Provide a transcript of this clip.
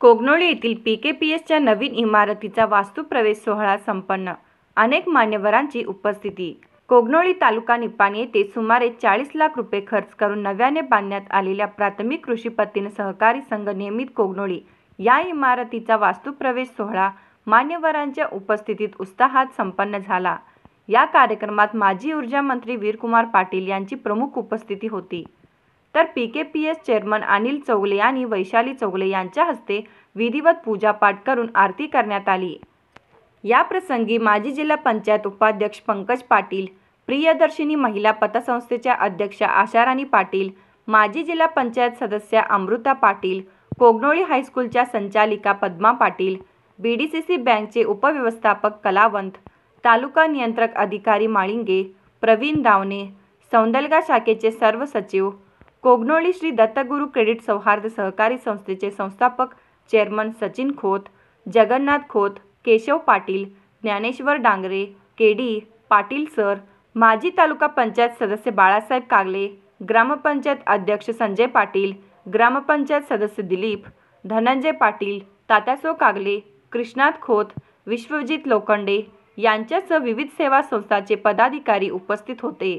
कोगनोळी येथील P K P एसच्या नवीन इमारतीचा वास्तुप्रवेश सोहळा संपन्न अनेक मान्यवरांची उपस्थिती कोगनोळी तालुका निपाण येथे सुमारे चाळीस लाख रुपये खर्च करून नव्याने बांधण्यात आलेल्या प्राथमिक कृषी सहकारी संघ नियमित कोगनोळी या इमारतीचा वास्तुप्रवेश सोहळा मान्यवरांच्या उपस्थितीत उत्साहात संपन्न झाला या कार्यक्रमात माजी ऊर्जा मंत्री वीरकुमार पाटील यांची प्रमुख उपस्थिती होती तर P K P S chairman Anil Chougale आणि वैशाली चौगले यांच्या हस्ते विधिवत पूजापाठ करून आरती करण्यात आली या प्रसंगी माजी जिल्हा पंचायत उपाध्यक्ष पंकज पाटील प्रियदर्शिनी महिला पतसंस्थेच्या अध्यक्षा आशाराणी पाटील माजी जिल्हा पंचायत सदस्या अमृता पाटील कोगनोळी हायस्कूलच्या संचालिका Padma Patil B D C C बँकचे उपव्यवस्थापक कलावंत तालुका नियंत्रक अधिकारी माळिंगे प्रवीण दावणे सौंदलगा शाखेचे सर्व सचिव कोगनोळी श्री दत्तगुरू क्रेडिट सौहार्द सहकारी संस्थेचे संस्थापक chairman Sachin Khot Jagannath Khot Keshav Patil Dnyaneshwar Dangre K D Patil sir माजी तालुका पंचायत सदस्य बाळासाहेब कागले ग्रामपंचायत अध्यक्ष संजय पाटील ग्रामपंचायत सदस्य दिलीप धनंजय पाटील तात्यासो कागले कृष्णात खोत विश्वजित लोखंडे यांच्यासह विविध सेवा संस्थांचे पदाधिकारी उपस्थित होते